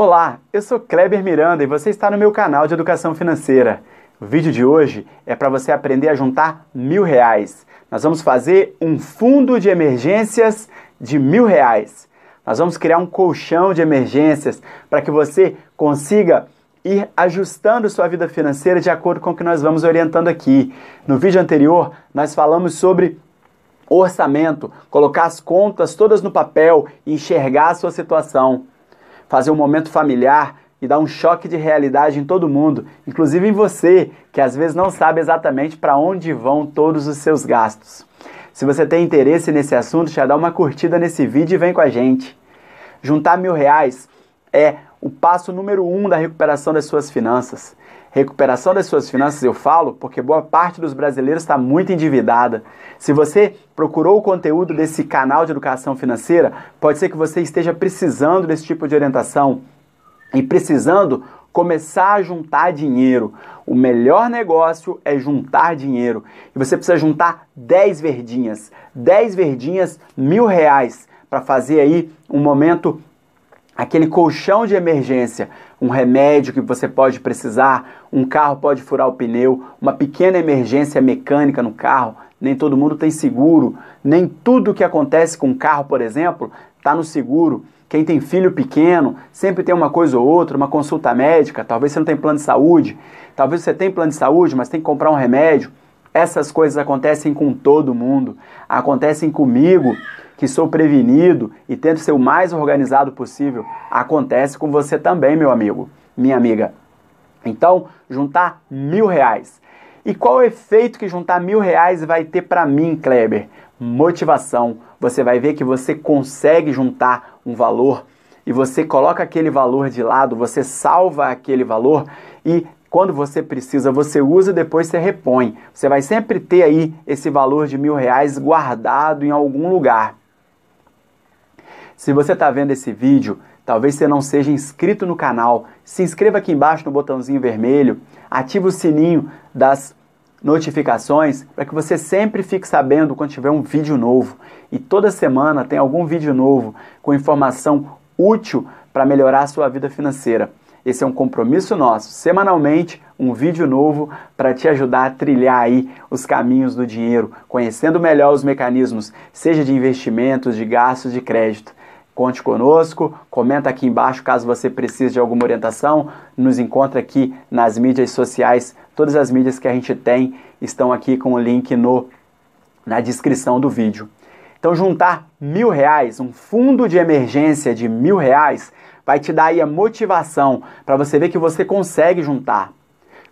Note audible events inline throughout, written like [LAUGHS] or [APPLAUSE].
Olá, eu sou Kleber Miranda e você está no meu canal de Educação Financeira. O vídeo de hoje é para você aprender a juntar mil reais. Nós vamos fazer um fundo de emergências de mil reais. Nós vamos criar um colchão de emergências para que você consiga ir ajustando sua vida financeira de acordo com o que nós vamos orientando aqui. No vídeo anterior, nós falamos sobre orçamento, colocar as contas todas no papel e enxergar a sua situação fazer um momento familiar e dar um choque de realidade em todo mundo, inclusive em você, que às vezes não sabe exatamente para onde vão todos os seus gastos. Se você tem interesse nesse assunto, já dá uma curtida nesse vídeo e vem com a gente. Juntar mil reais é o passo número um da recuperação das suas finanças. Recuperação das suas finanças, eu falo, porque boa parte dos brasileiros está muito endividada. Se você procurou o conteúdo desse canal de educação financeira, pode ser que você esteja precisando desse tipo de orientação e precisando começar a juntar dinheiro. O melhor negócio é juntar dinheiro. E você precisa juntar 10 verdinhas. 10 verdinhas, mil reais, para fazer aí um momento aquele colchão de emergência, um remédio que você pode precisar, um carro pode furar o pneu, uma pequena emergência mecânica no carro, nem todo mundo tem seguro, nem tudo que acontece com o carro, por exemplo, está no seguro. Quem tem filho pequeno sempre tem uma coisa ou outra, uma consulta médica, talvez você não tenha plano de saúde, talvez você tenha plano de saúde, mas tem que comprar um remédio. Essas coisas acontecem com todo mundo, acontecem comigo que sou prevenido e tento ser o mais organizado possível, acontece com você também, meu amigo, minha amiga. Então, juntar mil reais. E qual o efeito que juntar mil reais vai ter para mim, Kleber? Motivação. Você vai ver que você consegue juntar um valor e você coloca aquele valor de lado, você salva aquele valor e quando você precisa, você usa e depois você repõe. Você vai sempre ter aí esse valor de mil reais guardado em algum lugar. Se você está vendo esse vídeo, talvez você não seja inscrito no canal. Se inscreva aqui embaixo no botãozinho vermelho, ative o sininho das notificações para que você sempre fique sabendo quando tiver um vídeo novo. E toda semana tem algum vídeo novo com informação útil para melhorar a sua vida financeira. Esse é um compromisso nosso. Semanalmente, um vídeo novo para te ajudar a trilhar aí os caminhos do dinheiro, conhecendo melhor os mecanismos, seja de investimentos, de gastos, de crédito. Conte conosco, comenta aqui embaixo caso você precise de alguma orientação, nos encontra aqui nas mídias sociais, todas as mídias que a gente tem estão aqui com o link no, na descrição do vídeo. Então juntar mil reais, um fundo de emergência de mil reais, vai te dar aí a motivação para você ver que você consegue juntar.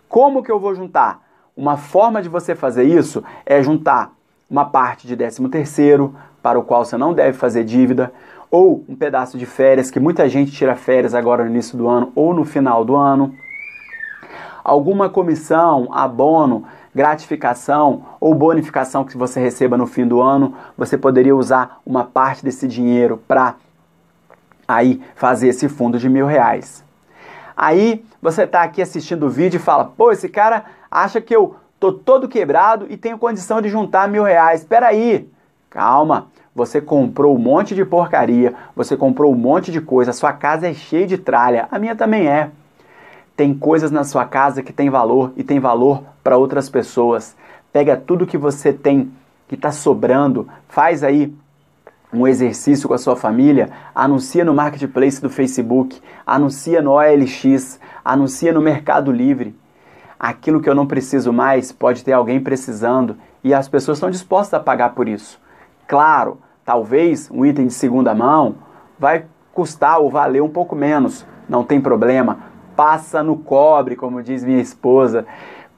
Como que eu vou juntar? Uma forma de você fazer isso é juntar uma parte de 13 terceiro, para o qual você não deve fazer dívida, ou um pedaço de férias, que muita gente tira férias agora no início do ano ou no final do ano. Alguma comissão, abono, gratificação ou bonificação que você receba no fim do ano, você poderia usar uma parte desse dinheiro para aí fazer esse fundo de mil reais. Aí você está aqui assistindo o vídeo e fala: pô, esse cara acha que eu tô todo quebrado e tenho condição de juntar mil reais. Espera aí, calma. Você comprou um monte de porcaria, você comprou um monte de coisa, sua casa é cheia de tralha, a minha também é. Tem coisas na sua casa que tem valor e tem valor para outras pessoas. Pega tudo que você tem que está sobrando, faz aí um exercício com a sua família, anuncia no marketplace do Facebook, anuncia no OLX, anuncia no Mercado Livre. Aquilo que eu não preciso mais pode ter alguém precisando e as pessoas estão dispostas a pagar por isso. Claro, talvez um item de segunda mão, vai custar ou valer um pouco menos. Não tem problema. Passa no cobre, como diz minha esposa.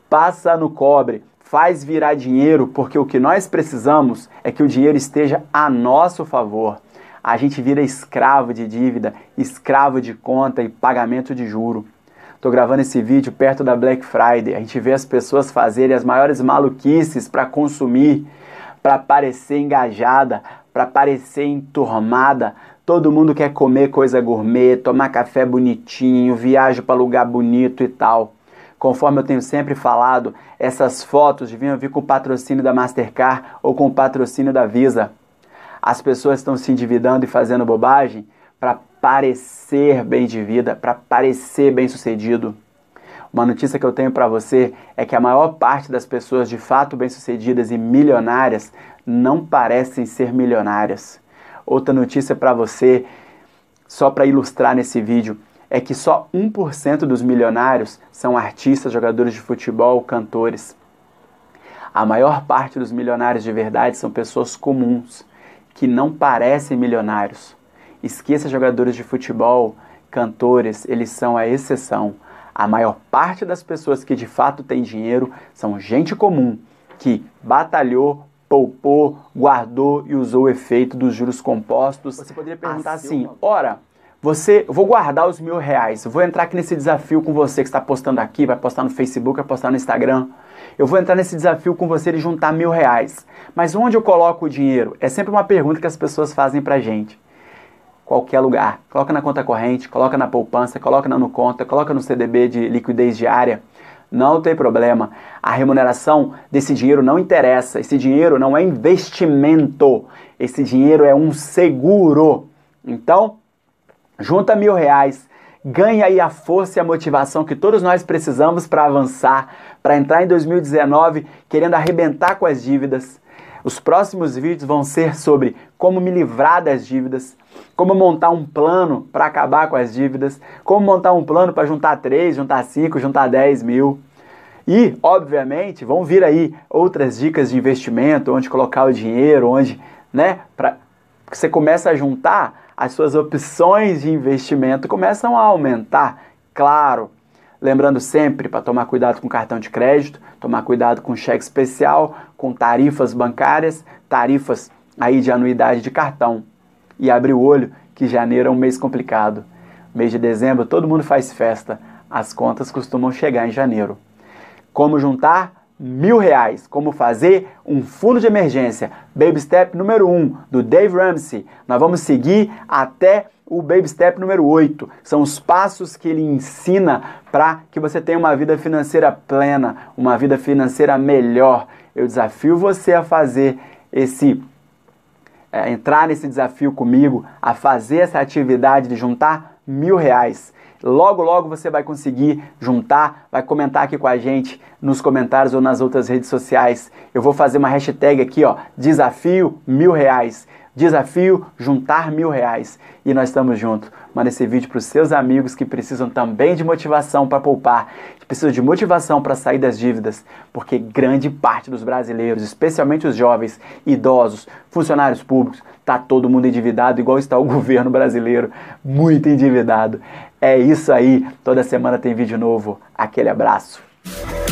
Passa no cobre. Faz virar dinheiro, porque o que nós precisamos é que o dinheiro esteja a nosso favor. A gente vira escravo de dívida, escravo de conta e pagamento de juro. Estou gravando esse vídeo perto da Black Friday. A gente vê as pessoas fazerem as maiores maluquices para consumir, para parecer engajada, para parecer enturmada. Todo mundo quer comer coisa gourmet, tomar café bonitinho, viaja para lugar bonito e tal. Conforme eu tenho sempre falado, essas fotos deviam vir com o patrocínio da Mastercard ou com o patrocínio da Visa. As pessoas estão se endividando e fazendo bobagem para parecer bem de vida, para parecer bem sucedido. Uma notícia que eu tenho para você é que a maior parte das pessoas de fato bem-sucedidas e milionárias não parecem ser milionárias. Outra notícia para você, só para ilustrar nesse vídeo, é que só 1% dos milionários são artistas, jogadores de futebol, cantores. A maior parte dos milionários de verdade são pessoas comuns, que não parecem milionários. Esqueça jogadores de futebol, cantores, eles são a exceção. A maior parte das pessoas que de fato tem dinheiro são gente comum que batalhou, poupou, guardou e usou o efeito dos juros compostos. Você poderia perguntar assim: ora, você, vou guardar os mil reais, vou entrar aqui nesse desafio com você que está postando aqui, vai postar no Facebook, vai postar no Instagram. Eu vou entrar nesse desafio com você de juntar mil reais. Mas onde eu coloco o dinheiro? É sempre uma pergunta que as pessoas fazem pra gente qualquer lugar. Ah, coloca na conta corrente, coloca na poupança, coloca na no conta, coloca no CDB de liquidez diária. Não tem problema. A remuneração desse dinheiro não interessa. Esse dinheiro não é investimento. Esse dinheiro é um seguro. Então, junta mil reais, ganha aí a força e a motivação que todos nós precisamos para avançar, para entrar em 2019 querendo arrebentar com as dívidas os próximos vídeos vão ser sobre como me livrar das dívidas, como montar um plano para acabar com as dívidas, como montar um plano para juntar 3, juntar 5, juntar 10 mil. E, obviamente, vão vir aí outras dicas de investimento, onde colocar o dinheiro, onde, né, para você começa a juntar, as suas opções de investimento começam a aumentar. Claro, Lembrando sempre para tomar cuidado com cartão de crédito, tomar cuidado com cheque especial, com tarifas bancárias, tarifas aí de anuidade de cartão. E abre o olho que janeiro é um mês complicado. Mês de dezembro todo mundo faz festa, as contas costumam chegar em janeiro. Como juntar? Mil reais. Como fazer um fundo de emergência? Baby Step número 1 um, do Dave Ramsey. Nós vamos seguir até o baby step número 8. São os passos que ele ensina para que você tenha uma vida financeira plena, uma vida financeira melhor. Eu desafio você a fazer esse é, entrar nesse desafio comigo, a fazer essa atividade de juntar mil reais. Logo, logo você vai conseguir juntar, vai comentar aqui com a gente nos comentários ou nas outras redes sociais. Eu vou fazer uma hashtag aqui, ó, desafio mil reais. Desafio: juntar mil reais. E nós estamos juntos. Manda esse vídeo para os seus amigos que precisam também de motivação para poupar, que precisam de motivação para sair das dívidas, porque grande parte dos brasileiros, especialmente os jovens, idosos, funcionários públicos, tá todo mundo endividado, igual está o [LAUGHS] governo brasileiro, muito endividado. É isso aí. Toda semana tem vídeo novo. Aquele abraço.